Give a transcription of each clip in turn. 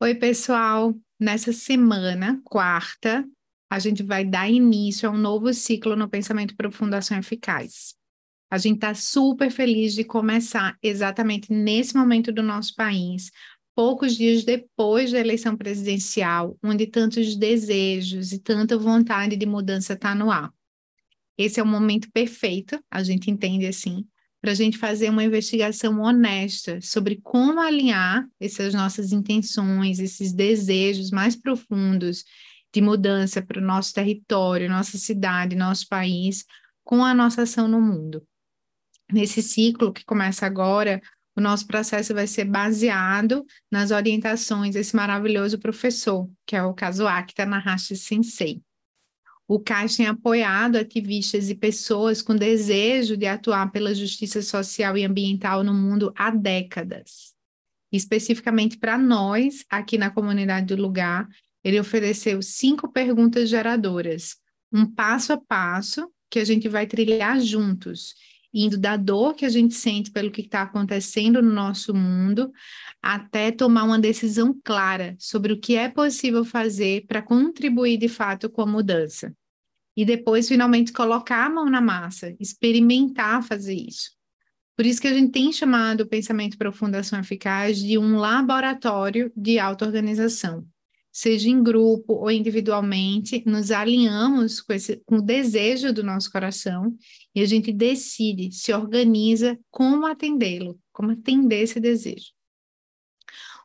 Oi, pessoal! Nessa semana, quarta, a gente vai dar início a um novo ciclo no Pensamento Profundo Ação Eficaz. A gente está super feliz de começar exatamente nesse momento do nosso país, poucos dias depois da eleição presidencial, onde tantos desejos e tanta vontade de mudança está no ar. Esse é o momento perfeito, a gente entende assim, para a gente fazer uma investigação honesta sobre como alinhar essas nossas intenções, esses desejos mais profundos de mudança para o nosso território, nossa cidade, nosso país, com a nossa ação no mundo. Nesse ciclo que começa agora, o nosso processo vai ser baseado nas orientações desse maravilhoso professor, que é o Kazuaki Tanahashi Sensei. O CAIS tem apoiado ativistas e pessoas com desejo de atuar pela justiça social e ambiental no mundo há décadas. Especificamente para nós, aqui na comunidade do lugar, ele ofereceu cinco perguntas geradoras, um passo a passo que a gente vai trilhar juntos, indo da dor que a gente sente pelo que está acontecendo no nosso mundo, até tomar uma decisão clara sobre o que é possível fazer para contribuir de fato com a mudança e depois finalmente colocar a mão na massa, experimentar fazer isso. Por isso que a gente tem chamado o pensamento profundação eficaz de um laboratório de autoorganização. Seja em grupo ou individualmente, nos alinhamos com, esse, com o desejo do nosso coração e a gente decide, se organiza como atendê-lo, como atender esse desejo.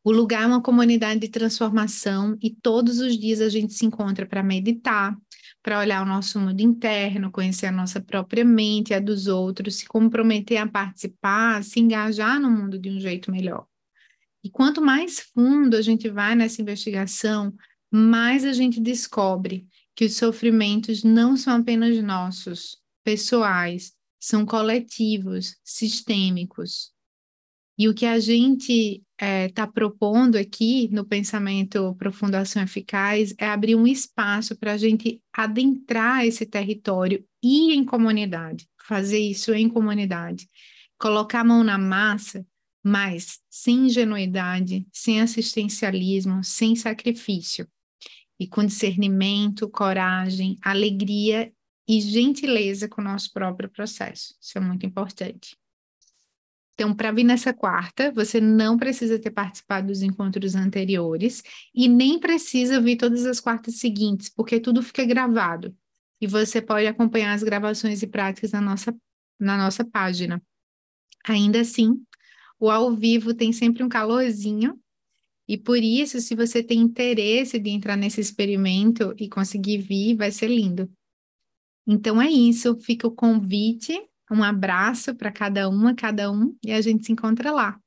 O lugar é uma comunidade de transformação e todos os dias a gente se encontra para meditar, para olhar o nosso mundo interno, conhecer a nossa própria mente, e a dos outros, se comprometer a participar, a se engajar no mundo de um jeito melhor. E quanto mais fundo a gente vai nessa investigação, mais a gente descobre que os sofrimentos não são apenas nossos, pessoais, são coletivos, sistêmicos. E o que a gente está eh, é, propondo aqui no pensamento profundo eficaz é abrir um espaço para a gente adentrar esse território e em comunidade, fazer isso em comunidade, colocar a mão na massa, mas sem ingenuidade, sem assistencialismo, sem sacrifício e com discernimento, coragem, alegria e gentileza com o nosso próprio processo. Isso é muito importante. Então, para vir nessa quarta, você não precisa ter participado dos encontros anteriores e nem precisa vir todas as quartas seguintes, porque tudo fica gravado. E você pode acompanhar as gravações e práticas na nossa, na nossa página. Ainda assim, o ao vivo tem sempre um calorzinho, e por isso, se você tem interesse de entrar nesse experimento e conseguir vir, vai ser lindo. Então é isso, fica o convite um abraço para cada uma, cada um, e a gente se encontra lá.